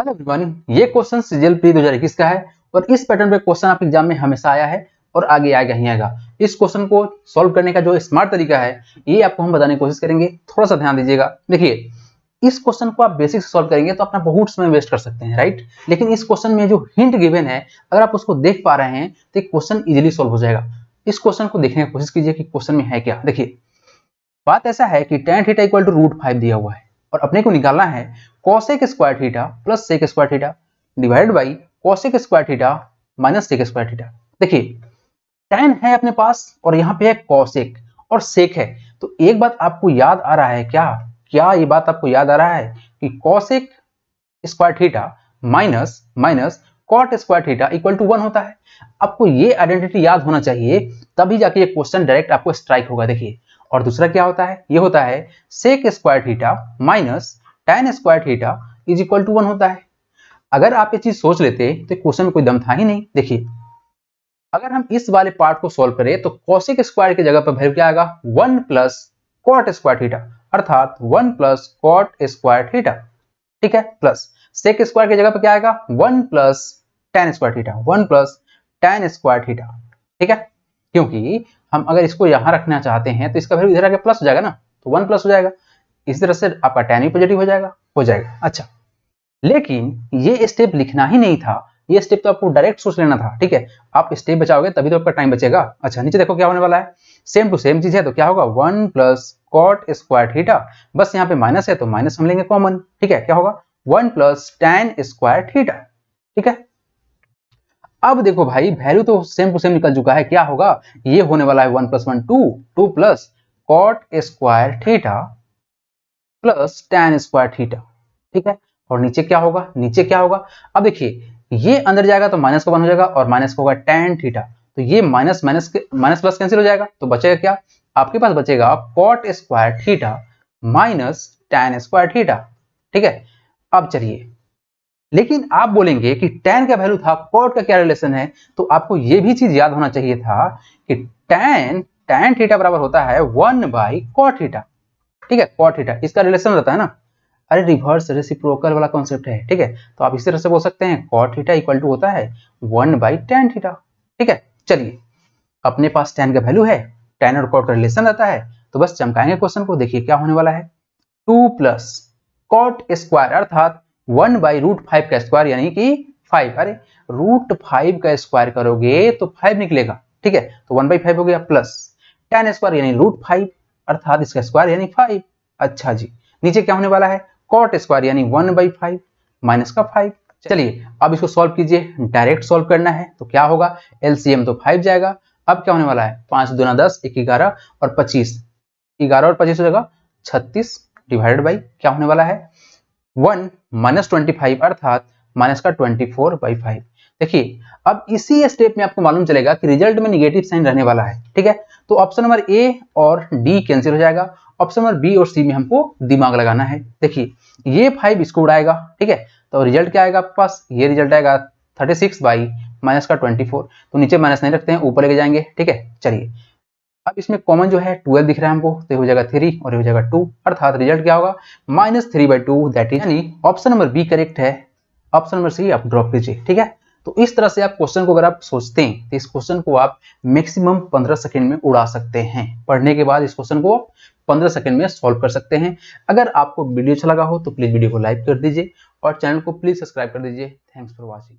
hello everyone ये question CGL pre दो का है और इस पैटर्न पे क्वेश्चन आपके एग्जाम में हमेशा आया है और आगे आएगा ही आएगा इस क्वेश्चन को सॉल्व करने का जो स्मार्ट तरीका है ये आपको हम बताने की कोशिश करेंगे थोड़ा सा ध्यान दीजिएगा देखिए इस क्वेश्चन को आप बेसिक से सॉल्व करेंगे तो अपना बहुत समय वेस्ट कर सकते हैं राइट लेकिन इस क्वेश्चन में जो हिंट गिवेन है अगर आप उसको देख पा रहे हैं तो क्वेश्चन इजिली सॉल्व हो जाएगा इस क्वेश्चन को देखने की कोशिश कीजिए कि क्वेश्चन में है क्या देखिए बात ऐसा है कि tan theta equal to root five दिया हुआ है और अपने को निकालना है cosec square theta plus sec square theta divide by cosec square theta minus sec square theta देखिए टेन है अपने पास और यहाँ पे है कौशिक और सेक है तो एक बात आपको याद आ रहा है क्या क्या ये बात आपको याद आ रहा है कि cosec square theta minus minus cot square theta equal to one होता है आपको ये आइडेंटिटी याद होना चाहिए तभी जाके ये क्वेश्चन डायरेक्ट आपको स्ट्राइक होगा देखिए और दूसरा क्या होता है ये होता है sec square theta minus tan square theta is equal to one होता है अगर आप ये चीज सोच लेते तो क्वेश्चन में कोई दम था ही नहीं देखिए अगर हम इस वाले पार्ट को सोल्व करें तो कौशिक स्क्वायर की जगह पर वैल्यू क्या आएगा one plus cot square theta अर्थात one plus cot square theta ठीक है प्लस सेक स्क्वायर की जगह पर क्या आएगा one plus tan square theta one plus tan square theta ठीक है क्योंकि हम अगर इसको यहां रखना चाहते हैं तो इसका वैल्यू इधर आगे प्लस हो जाएगा ना तो वन प्लस हो जाएगा इस तरह से आपका टेन भी पॉजिटिव हो जाएगा हो जाएगा अच्छा लेकिन ये स्टेप लिखना ही नहीं था ये स्टेप तो आपको डायरेक्ट सोच लेना था ठीक है आप स्टेप बचाओगे तभी तो आपका टाइम बचेगा अच्छा नीचे देखो क्या होने वाला है सेम टू सेम चीज है तो क्या होगा one plus cot square theta बस यहाँ पे माइनस है तो माइनस हम लेंगे कॉमन ठीक है क्या होगा one plus tan square theta ठीक है अब देखो भाई वैल्यू तो सेम टू सेम निकल चुका है क्या होगा ये होने वाला है one plus one two two plus cot square theta plus tan square theta ठीक है और नीचे क्या होगा नीचे क्या होगा अब देखिए ये अंदर जाएगा तो माइनस का वन हो जाएगा और माइनस का होगा टेन थीटा तो ये minus minus minus plus cancel हो जाएगा तो बचेगा क्या आपके पास बचेगा cot square theta minus tan square theta ठीक है अब चलिए लेकिन आप बोलेंगे कि टैन का वैल्यू था cot का क्या रिलेशन है तो आपको ये भी चीज याद होना चाहिए था कि टैन टैन थीटा बराबर होता है वन बाई cot थीटा ठीक है cot थीटा इसका रिलेशन रहता है ना अरे रिवर्स रेसिप्रोकल वाला कॉन्सेप्ट है ठीक है तो आप इस तरह से बोल सकते हैं कॉट थीटा इक्वल टू होता है वन बाई टेन थीटा ठीक है चलिए अपने पास टेन का वैल्यू है टेन और कॉट का रिलेशन रहता है तो बस चमकाएंगे क्वेश्चन को देखिए क्या होने वाला है टू प्लस कॉट स्क्वायर अर्थात वन बाई रूट फाइव का स्क्वायर यानी कि फाइव अरे रूट फाइव का स्क्वायर करोगे तो फाइव निकलेगा ठीक है तो वन बाई फाइव हो गया प्लस टेन स्क्वायर यानी रूट फाइव अर्थात इसका स्क्वायर यानी फाइव अच्छा जी नीचे क्या होने वाला है कॉट स्क्वायर यानी वन बाई फाइव माइनस का फाइव चलिए अब इसको सॉल्व कीजिए डायरेक्ट सॉल्व करना है तो क्या होगा एलसीएम तो फाइव जाएगा अब क्या होने वाला है पांच दोना दस एक ग्यारह और पच्चीस ग्यारह और पच्चीस हो जाएगा छत्तीस डिवाइडेड बाई क्या होने वाला है वन माइनस ट्वेंटी फाइव अर्थात माइनस का ट्वेंटी फोर बाई फाइव देखिए अब इसी स्टेप में आपको मालूम चलेगा कि रिजल्ट में निगेटिव साइन रहने वाला है ठीक है तो ऑप्शन नंबर ए और डी कैंसिल हो जाएगा ऑप्शन नंबर बी और सी में हमको दिमाग लगाना है देखिए ये फाइव इसको उड़ाएगा ठीक है तो रिजल्ट क्या आएगा आपके पास ये रिजल्ट आएगा थर्टी सिक्स बाई माइनस का ट्वेंटी फोर तो नीचे माइनस नहीं रखते हैं ऊपर लेके जाएंगे ठीक है चलिए अब इसमें कॉमन जो है ट्वेल्व दिख रहा है हमको तो हो जाएगा थ्री और हो जाएगा टू अर्थात रिजल्ट क्या होगा minus three by two that is यानी ऑप्शन नंबर बी करेक्ट है ऑप्शन नंबर सी आप ड्रॉप कीजिए ठीक है तो इस तरह से आप क्वेश्चन को अगर आप सोचते हैं तो इस क्वेश्चन को आप मैक्सिमम पंद्रह सेकेंड में उड़ा सकते हैं पढ़ने के बाद इस क्वेश्चन को 15 सेकंड में सॉल्व कर सकते हैं अगर आपको वीडियो अच्छा लगा हो तो प्लीज़ वीडियो को लाइक कर दीजिए और चैनल को प्लीज़ सब्सक्राइब कर दीजिए थैंक्स फॉर वॉचिंग